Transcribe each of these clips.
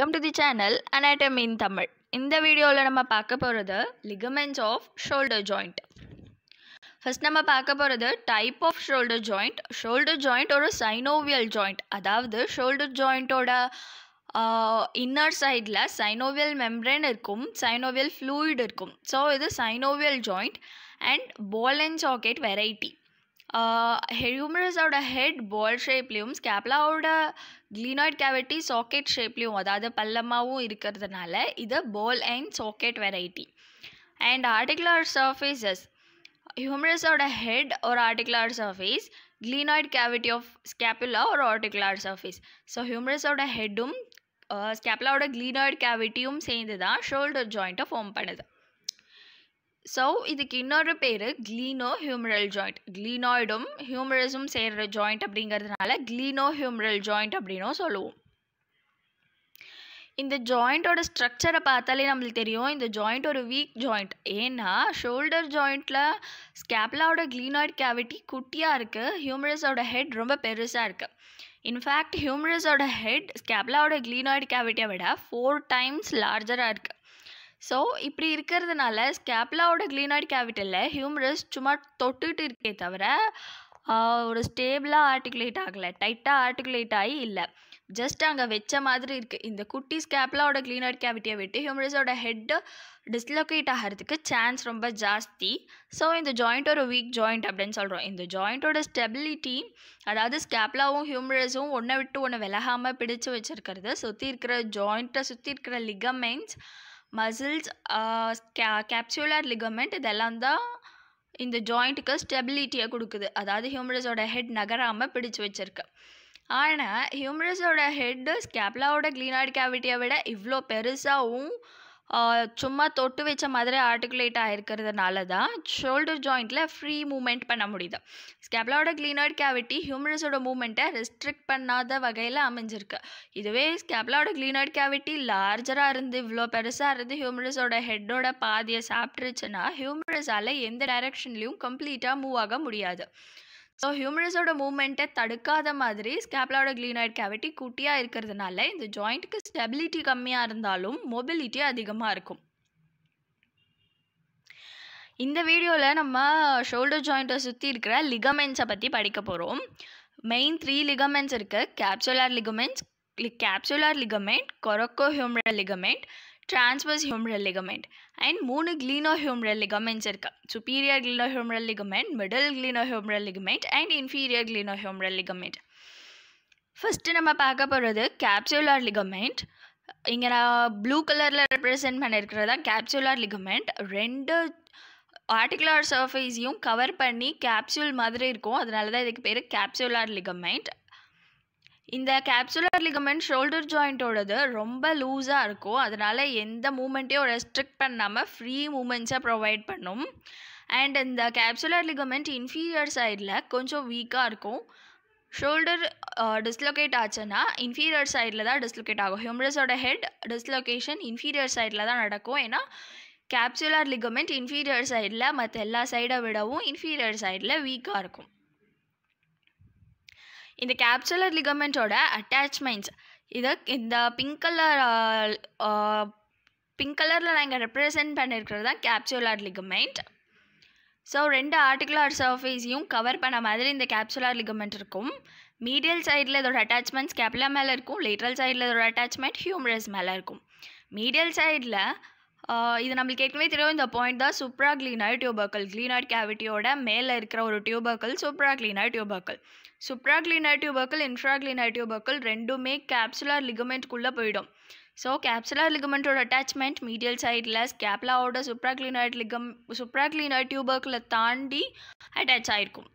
come to the channel anatomy in Tamil இந்த வீடியோவில் நம்ம பார்க்க போகிறது ligaments of shoulder joint first நம்ம பார்க்க போகிறது type of shoulder joint shoulder joint ஒரு சைனோவியல் ஜாயிண்ட் அதாவது ஷோல்டர் ஜாயிண்ட்டோட இன்னர் சைடில் சைனோவியல் மெம்ரேன் இருக்கும் சைனோவியல் ஃப்ளூயிட் இருக்கும் ஸோ இது synovial joint and ball and socket variety ஹியூமரஸோட ஹெட் பால் ஷேப்லேயும் ஸ்கேப்லாவோட க்ளீனாய்ட் கேவிட்டி சாக்கெட் ஷேப்லேயும் அதாவது பல்லமாகவும் இருக்கிறதுனால இது ball and socket variety and articular surfaces ஹியூமரஸோட head ஒரு articular surface glenoid cavity of scapula ஒரு ஆர்டிகுலர் சர்ஃபேஸ் ஸோ ஹியூமரஸோட ஹெட்டும் ஸ்கேப்லாவோட க்ளீனாய்ட் கேவிட்டியும் சேர்ந்து தான் ஷோல்டர் ஜாயிண்ட்டை ஃபார்ம் பண்ணுது ஸோ இதுக்கு இன்னொரு பேர் க்ளீனோ ஹியூமரல் ஜாயிண்ட் க்ளீனாய்டும் ஹியூமரிஸும் சேர்கிற ஜாயிண்ட் அப்படிங்கிறதுனால க்ளீனோ ஹியூமரல் ஜாயிண்ட் அப்படின்னும் சொல்லுவோம் இந்த ஜாயிண்ட்டோட ஸ்ட்ரக்சரை பார்த்தாலே நம்மளுக்கு தெரியும் இந்த ஜாயிண்ட் ஒரு வீக் ஜாயிண்ட் ஏன்னா ஷோல்டர் ஜாயிண்ட்டில் ஸ்கேப்லாவோட க்ளீனாய்ட் கேவிட்டி குட்டியாக இருக்குது ஹியூமரஸோட ஹெட் ரொம்ப பெருசாக இருக்குது இன்ஃபேக்ட் ஹியூமரஸோட ஹெட் ஸ்கேப்லாவோட க்ளீனாய்ட் கேவிட்டியை விட ஃபோர் டைம்ஸ் லார்ஜராக இருக்குது ஸோ இப்படி இருக்கிறதுனால ஸ்கேப்லாவோட க்ளீனாய்ட் கேபிட்டலில் ஹியூமரஸ் சும்மா தொட்டுட்டு இருக்கே தவிர ஒரு ஸ்டேபிளாக ஆர்டிகுலேட் ஆகலை டைட்டாக ஆர்டிகுலேட் ஆகி இல்லை ஜஸ்ட் அங்கே வச்ச மாதிரி இருக்குது இந்த குட்டி ஸ்கேப்லாவோட க்ளீனாய்ட் கேவிட்டியை விட்டு ஹியூமரஸோட ஹெட்டு டிஸ்லொகேட் ஆகிறதுக்கு சான்ஸ் ரொம்ப ஜாஸ்தி ஸோ இந்த ஜாயிண்ட் ஒரு வீக் ஜாயிண்ட் அப்படின்னு சொல்கிறோம் இந்த ஜாயிண்ட்டோட ஸ்டெபிலிட்டி அதாவது ஸ்கேப்லாவும் ஹியூமரஸும் ஒன்றை விட்டு ஒன்று விலகாமல் பிடிச்சு வச்சுருக்கிறது சுற்றி இருக்கிற ஜாயிண்ட்டை சுற்றி இருக்கிற லிகமெண்ட்ஸ் மசில்ஸ் கே கேப்சுலர் லிகமெண்ட் இதெல்லாம் தான் இந்த ஜாயிண்ட்டுக்கு ஸ்டெபிலிட்டியை கொடுக்குது அதாவது ஹியூமரஸோட ஹெட் நகராமல் பிடிச்சு வச்சுருக்கு ஆனால் ஹியூமரஸோட ஹெட்டு ஸ்கேப்லாவோட க்ளீனாய்டு கேவிட்டியை விட இவ்வளோ பெருசாகவும் சும்மா தொட்டு வச்ச மாதிரி ஆர்டிகுலேட் ஆகிருக்கிறதுனால தான் ஷோல்டர் ஜாயிண்ட்டில் ஃப்ரீ மூமெண்ட் பண்ண முடியுது ஸ்கேப்லாவோட க்ளீனாய்ட் கேவிட்டி ஹியூமரஸோட மூமெண்ட்டை ரெஸ்ட்ரிக்ட் பண்ணாத வகையில் அமைஞ்சிருக்கு இதுவே ஸ்கேப்லாவோட க்ளீனாய்ட் கேவிட்டி லார்ஜராக இருந்து இவ்வளோ பெருசாக இருந்து ஹியூமரஸோட ஹெட்டோட பாதியை சாப்பிட்ருச்சுன்னா ஹியூமரஸால் எந்த டைரக்ஷன்லேயும் கம்ப்ளீட்டாக மூவ் ஆக முடியாது ஸோ ஹியூமரஸோட மூமெண்ட்டை தடுக்காத மாதிரி ஸ்கேப்லாவோட க்ளீனாய்ட் கேவிட்டி குட்டியாக இருக்கிறதுனால இந்த ஜாயிண்ட்டுக்கு ஸ்டெபிலிட்டி கம்மியாக இருந்தாலும் மொபிலிட்டி அதிகமாக இருக்கும் இந்த வீடியோவில் நம்ம ஷோல்டர் ஜாயிண்ட்டை சுற்றி இருக்கிற லிகமெண்ட்ஸை பற்றி படிக்க போகிறோம் மெயின் த்ரீ லிகமெண்ட்ஸ் இருக்குது capsular ligaments capsular ligament coracohumeral ligament transverse humeral ligament and மூணு glenohumeral ligaments இருக்கு superior glenohumeral ligament middle glenohumeral ligament and inferior glenohumeral ligament first நம்ம பார்க்க போகிறது கேப்சுலார் லிகமெண்ட் இங்கே நான் ப்ளூ கலரில் ரெப்ரசன்ட் பண்ணியிருக்கிறது தான் கேப்சுலார் லிகமெண்ட் ரெண்டு ஆர்டிகுலார் சர்ஃபேஸையும் கவர் பண்ணி கேப்சூல் மாதிரி இருக்கும் அதனால தான் இதுக்கு பேர் கேப்சுலார் லிகமெண்ட் இந்த கேப்சுலர் லிகமெண்ட் ஷோல்டர் ஜாயிண்ட்டோடது ரொம்ப லூஸாக இருக்கும் அதனால் எந்த மூமெண்ட்டையும் ரெஸ்ட்ரிக்ட் பண்ணாமல் ஃப்ரீ மூமெண்ட்ஸாக ப்ரொவைட் பண்ணும் அண்ட் இந்த கேப்சுலர் லிகமெண்ட் இன்ஃபீரியர் சைடில் கொஞ்சம் வீக்காக இருக்கும் ஷோல்டர் டிஸ்லொகேட் ஆச்சுன்னா இன்ஃபீரியர் சைடில் தான் டிஸ்லொகேட் ஆகும் ஹியூம்ரஸோட ஹெட் டிஸ்லொகேஷன் இன்ஃபீரியர் சைடில் தான் நடக்கும் ஏன்னா கேப்சுலர் லிகமெண்ட் இன்ஃபீரியர் சைடில் மற்ற எல்லா சைடை விடவும் இன்ஃபீரியர் சைடில் வீக்காக இருக்கும் இந்த கேப்சுலர் லிகமெண்ட்டோட அட்டாச்மெண்ட்ஸ் இதை இந்த பிங்க் கலர் பிங்க் கலரில் நாங்கள் ரெப்ரசன்ட் பண்ணியிருக்கிறது தான் கேப்சுலர் லிகமெண்ட் ஸோ ரெண்டு ஆர்டிகுலர் சர்ஃபேஸையும் கவர் பண்ண மாதிரி இந்த கேப்சுலர் லிகமெண்ட் இருக்கும் மீடியல் சைடில் இதோட அட்டாச்மெண்ட்ஸ் கேப்லா மேலே இருக்கும் லேட்ரல் சைடில் இதோட அட்டாச்மெண்ட் ஹியூமரஸ் மேலே இருக்கும் மீடியல் சைடில் இது நம்மளுக்கு ஏற்கனவே தெரியும் இந்த பாயிண்ட் தான் சூப்ரா கிளீனாய் டியூபர்க்கல் கிளீனாய்ட் கேவிட்டியோட மேலே இருக்கிற ஒரு டியூபர்க்கல் சூப்ரா கிளீனாய் டியூபர்க்கல் சூப்ரா கிளீனாய் டியூபர்க்கல் இன்ஃப்ரா கிளீனாய் டியூபர்க்கல் ரெண்டுமே கேப்சுலர் லிகமெண்ட்குள்ளே போயிடும் ஸோ கேப்சுலர் லிகமெண்ட்டோட அட்டாச்மெண்ட் மீடியல் சைடில் ஸ்கேப்லாவோட சூப்ரா கிளீனாய்ட் லிகம் சூப்ரா கிளீனாய்ட் டியூபர்க்கில் தாண்டி அட்டாச் ஆகிருக்கும்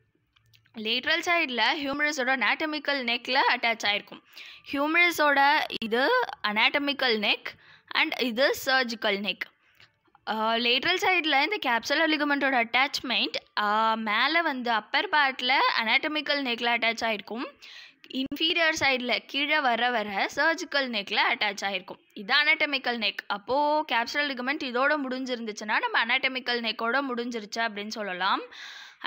லேட்ரல் சைடில் ஹியூமரஸோட அனாட்டமிக்கல் நெக்கில் அட்டாச் ஆகிருக்கும் ஹியூமரஸோட இது அனாட்டமிக்கல் நெக் அண்ட் இது சர்ஜிக்கல் நெக் லேட்ரல் சைடில் இந்த கேப்சலர் லிகமெண்ட்டோட அட்டாச்மெண்ட் மேலே வந்து அப்பர் பார்ட்டில் அனாட்டமிக்கல் நெக்கில் அட்டாச் ஆகிருக்கும் இன்ஃபீரியர் சைடில் கீழே வர வர சர்ஜிக்கல் நெக்கில் அட்டாச் ஆகிருக்கும் இது அனாட்டமிக்கல் நெக் அப்போது கேப்சலர் லிகமெண்ட் இதோட முடிஞ்சிருந்துச்சுன்னா நம்ம அனாட்டமிக்கல் நெக்கோட முடிஞ்சிருச்சு அப்படின்னு சொல்லலாம்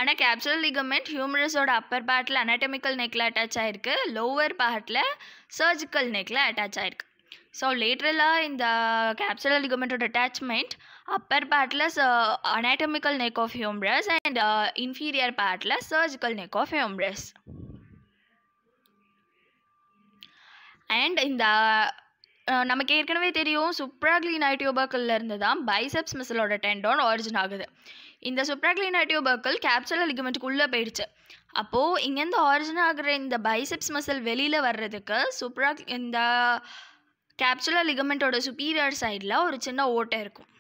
ஆனால் கேப்சுலர் லிகமெண்ட் ஹியூமரஸோட அப்பர் பார்ட்டில் அனாட்டமிக்கல் நெக்கில் அட்டாச் ஆகிருக்கு லோவர் பார்ட்டில் சர்ஜிக்கல் நெக்கில் அட்டாச் ஆகிருக்கு ஸோ லேட்ரலாக இந்த கேப்சுலர் லிகமெண்டோட அட்டாச்மெண்ட் அப்பர் பார்ட்டில் anatomical neck of humerus and inferior பார்ட்டில் surgical neck of humerus and இந்த நமக்கு ஏற்கனவே தெரியும் சுப்ராக்ளினைட்டியோபர்க்கில் இருந்து தான் பைசப்ஸ் மிசலோட டெண்டோன் ஒரிஜின் ஆகுது இந்த சுப்ராக்ளினைட்டியோபர்க்கிள் கேப்சுலர் லிகமெண்ட்டுக்குள்ளே போயிடுச்சு அப்போது இங்கேருந்து ஆரிஜின் ஆகிற இந்த பைசெப்ஸ் மசில் வெளியில் வர்றதுக்கு சுப்ரா இந்த கேப்சுலர் லிகமெண்ட்டோட சுப்பீரியர் சைடில் ஒரு சின்ன ஓட்டை இருக்கும்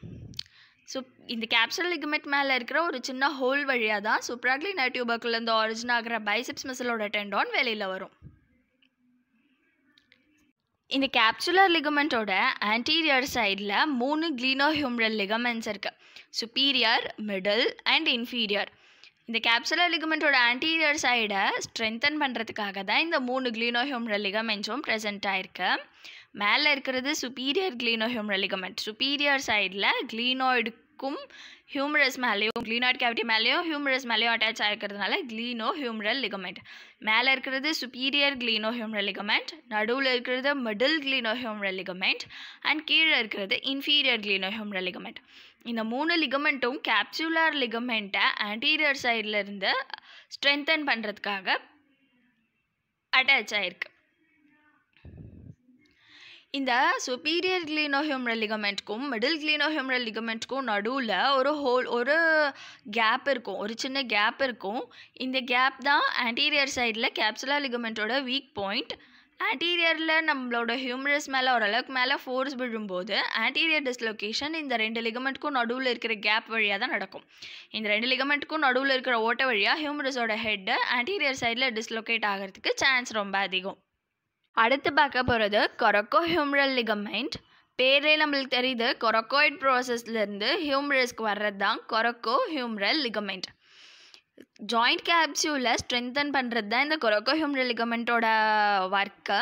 ஸோ இந்த கேப்சுலர் லிகமெண்ட் மேலே இருக்கிற ஒரு சின்ன ஹோல் வழியாக தான் சுப்ராக்லி டியூபர்க்குலேருந்து ஆரிஜின் ஆகிற பைசிப்ஸ் மிசிலோட டெண்டோன் வெளியில் வரும் இந்த கேப்சுலர் லிகமெண்ட்டோட ஆன்டீரியர் சைடில் மூணு க்ளீனோ ஹியூம்ரல் லிகமெண்ட்ஸ் இருக்குது சுப்பீரியர் மிடில் அண்ட் இன்ஃபீரியர் இந்த கேப்சுலர் லிகமெண்ட்டோட ஆன்டீரியர் சைடை ஸ்ட்ரென்தன் பண்ணுறதுக்காக தான் இந்த மூணு க்ளீனோ ஹியூம்ரல் லிகமெண்ட்ஸும் ப்ரெசென்ட் ஆயிருக்கு மேலே இருக்கிறது superior glenohumeral ligament superior சைடில் க்ளீனோய்டுக்கும் ஹியூமரஸ் மேலேயும் க்ளீனாய்டு கேவிட்டி மேலேயும் ஹியூமரஸ் மேலேயும் அட்டாச் ஆகிருக்கிறதுனால க்ளீனோ ஹியூமரல் லிகமெண்ட் மேலே இருக்கிறது சுப்பீரியர் க்ளீனோ ஹியூமரல் லிகமெண்ட் நடுவில் இருக்கிறது middle glenohumeral ligament and கீழே இருக்கிறது இன்ஃபீரியர் க்ளீனோ ஹியூமரல் லிகமெண்ட் இந்த மூணு லிகமெண்ட்டும் கேப்சுலார் லிகமெண்ட்டை ஆன்டீரியர் சைடில் இருந்து ஸ்ட்ரென்தன் பண்ணுறதுக்காக அட்டாச் ஆகிருக்கு இந்த சுப்பீரியர் கிளீனோஹியூம்ரல் லிகமெண்ட்க்கும் மிடில் கிளீனோஹியூம்ரல் லிகமெண்ட்க்கும் நடுவில் ஒரு ஹோல் ஒரு கேப் இருக்கும் ஒரு சின்ன கேப் இருக்கும் இந்த கேப் தான் ஆன்டீரியர் சைடில் கேப்சுலா லிகமெண்ட்டோட வீக் பாயிண்ட் ஆன்டீரியரில் நம்மளோட ஹியூமரஸ் மேலே ஓரளவுக்கு மேலே ஃபோர்ஸ் விழும்போது ஆன்டீரியர் டிஸ்லொகேஷன் இந்த ரெண்டு லிகமெண்ட்க்கும் நடுவில் இருக்கிற கேப் வழியாக தான் நடக்கும் இந்த ரெண்டு லிகமெண்ட்க்கும் நடுவில் இருக்கிற ஓட்ட வழியாக ஹியூமரஸோட ஹெட்டு ஆன்டீரியர் சைடில் டிஸ்லொகேட் ஆகிறதுக்கு சான்ஸ் ரொம்ப அதிகம் அடுத்து பார்க்க போகிறது கொரக்கோ ஹியூமரல் லிகமெண்ட் பேரே நம்மளுக்கு தெரியுது கொரக்கோயிட் ப்ராசஸ்லேருந்து ஹியூமரஸ்க்கு வர்றது தான் கொரக்கோ ஹியூமரல் லிகமெண்ட் ஜாயிண்ட் கேப்சியூலை ஸ்ட்ரென்தன் பண்ணுறது தான் இந்த கொரக்கோ ஹியூமரல் லிகமெண்ட்டோட ஒர்க்கு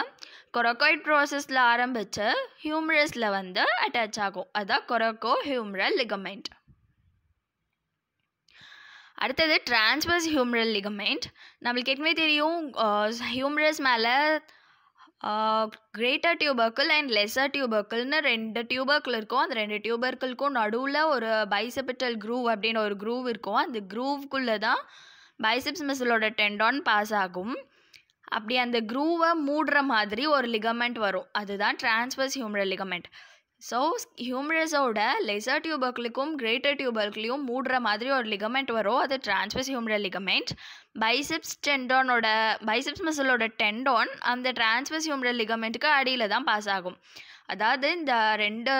கொரக்கோயிட் ப்ராசஸில் ஆரம்பித்து ஹியூமரஸில் வந்து அட்டாச் ஆகும் அதுதான் கொரக்கோ ஹியூமரல் லிகமெண்ட் அடுத்தது டிரான்ஸ்வர்ஸ் ஹியூமரல் லிகமெண்ட் நம்மளுக்கு ஏற்கனவே தெரியும் ஹியூமரஸ் மேலே கிரேட்டர் டியூபர்க்கிள் அண்ட் லெஸர் டியூபர்க்கிள்னு ரெண்டு டியூபர்க்கிள் இருக்கும் அந்த ரெண்டு டியூபர்க்கிள்க்கும் நடுவில் ஒரு பைசெபிட்டல் க்ரூவ் அப்படின்னு ஒரு க்ரூவ் இருக்கும் அந்த க்ரூவ்குள்ளே தான் பைசெப்ஸ் மிசிலோட டெண்டான் பாஸ் ஆகும் அப்படி அந்த க்ரூவை மூடுற மாதிரி ஒரு லிகமெண்ட் வரும் அதுதான் டிரான்ஸ்வர்ஸ் ஹியூமரல் லிகமெண்ட் ஸோ ஹியூமரஸோட லெசர் டியூபர்க்குலுக்கும் கிரேட்டர் டியூபர்க்குலையும் மூடுற மாதிரி ஒரு லிகமெண்ட் வரும் அது டிரான்ஸ்வர்ஸ் ஹியூமரல் லிகமெண்ட் பைசெப்ஸ் டெண்டோனோட பைசிப்ஸ் மசிலோட டெண்டோன் அந்த டிரான்ஸ்வர்ஸ் ஹியூமரல் லிகமெண்ட்டுக்கு அடியில் தான் பாஸ் ஆகும் அதாவது இந்த ரெண்டு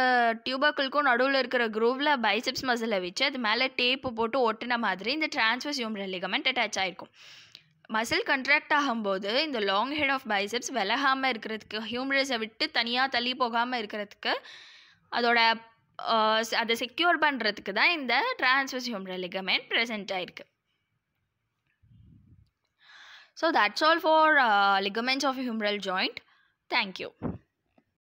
டியூபர்க்குளுக்கும் நடுவில் இருக்கிற குரூவில் பைசிப்ஸ் மசிலை வச்சு அது மேலே டேப்பு போட்டு ஒட்டின மாதிரி இந்த டிரான்ஸ்வர்ஸ் ஹியூமரல் லிகமெண்ட் அட்டாச் ஆகிருக்கும் மசில் கண்ட்ராக்ட் ஆகும்போது இந்த லாங் ஹெட் ஆஃப் பைசப்ஸ் விலகாமல் இருக்கிறதுக்கு ஹியூமரஸை விட்டு தனியாக தள்ளி போகாமல் இருக்கிறதுக்கு அதோட அதை செக்யூர் பண்ணுறதுக்கு தான் இந்த ட்ரான்ஸ்வஸ் ஹியூமரல் லிகமெண்ட் ப்ரெசென்ட் ஆகிருக்கு so that's all for ligaments of humeral joint thank you